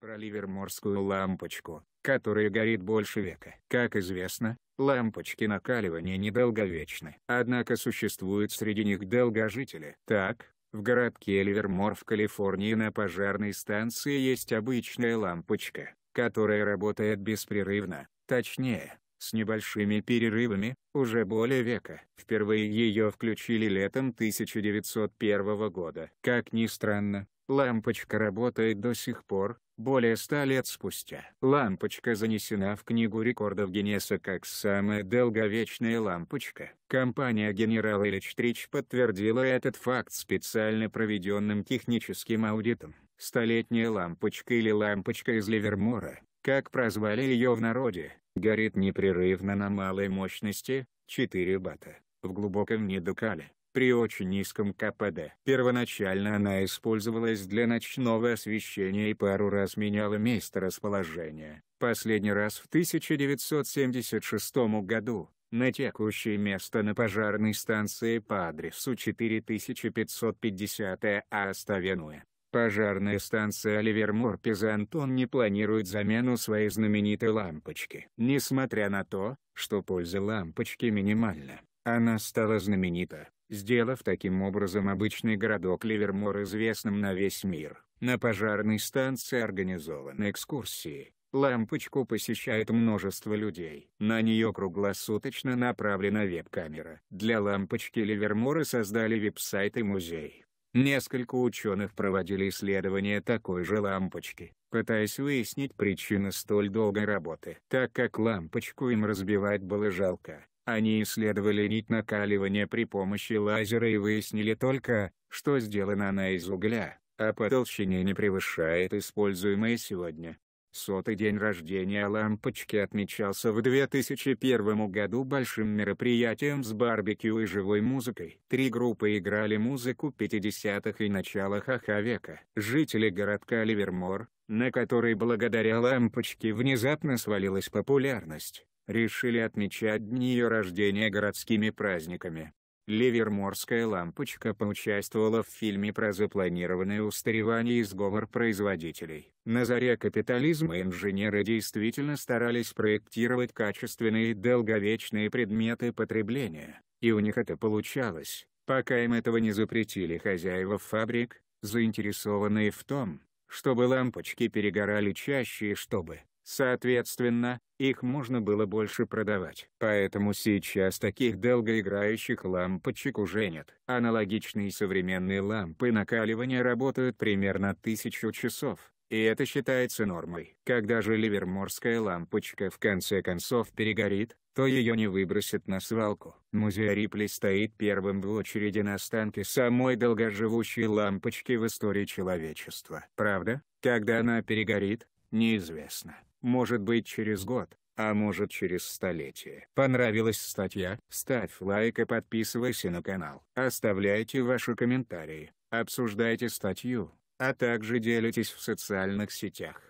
про ливерморскую лампочку, которая горит больше века. Как известно, лампочки накаливания недолговечны. Однако существуют среди них долгожители. Так, в городке Ливермор в Калифорнии на пожарной станции есть обычная лампочка, которая работает беспрерывно, точнее, с небольшими перерывами, уже более века. Впервые ее включили летом 1901 года. Как ни странно, лампочка работает до сих пор, более ста лет спустя лампочка занесена в Книгу рекордов Гиннеса как самая долговечная лампочка. Компания «Генерал Электрич» подтвердила этот факт специально проведенным техническим аудитом. Столетняя лампочка или лампочка из Ливермора, как прозвали ее в народе, горит непрерывно на малой мощности, 4 бата, в глубоком недукале при очень низком КПД. Первоначально она использовалась для ночного освещения и пару раз меняла место расположения. Последний раз в 1976 году, на текущее место на пожарной станции по адресу 4550 А Ставенуэ. Пожарная станция Ливермор Пизантон не планирует замену своей знаменитой лампочки. Несмотря на то, что польза лампочки минимальна, она стала знаменита сделав таким образом обычный городок Ливермор известным на весь мир. На пожарной станции организованы экскурсии. Лампочку посещает множество людей. На нее круглосуточно направлена веб-камера. Для лампочки Ливермора создали веб-сайт и музей. Несколько ученых проводили исследования такой же лампочки, пытаясь выяснить причину столь долгой работы. Так как лампочку им разбивать было жалко, они исследовали нить накаливания при помощи лазера и выяснили только, что сделана она из угля, а по толщине не превышает используемые сегодня. Сотый день рождения лампочки отмечался в 2001 году большим мероприятием с барбекю и живой музыкой. Три группы играли музыку 50-х и начала ха-ха века. Жители городка Ливермор, на который благодаря лампочке внезапно свалилась популярность, решили отмечать дни ее рождения городскими праздниками. Ливерморская лампочка поучаствовала в фильме про запланированное устаревание и сговор производителей. На заре капитализма инженеры действительно старались проектировать качественные и долговечные предметы потребления, и у них это получалось, пока им этого не запретили хозяева фабрик, заинтересованные в том, чтобы лампочки перегорали чаще и чтобы, Соответственно, их можно было больше продавать. Поэтому сейчас таких долгоиграющих лампочек уже нет. Аналогичные современные лампы накаливания работают примерно тысячу часов. И это считается нормой. Когда же ливерморская лампочка в конце концов перегорит, то ее не выбросят на свалку. Музей Рипли стоит первым в очереди на станке самой долгоживущей лампочки в истории человечества. Правда? Когда она перегорит, неизвестно может быть через год, а может через столетие. Понравилась статья? Ставь лайк и подписывайся на канал. Оставляйте ваши комментарии, обсуждайте статью, а также делитесь в социальных сетях.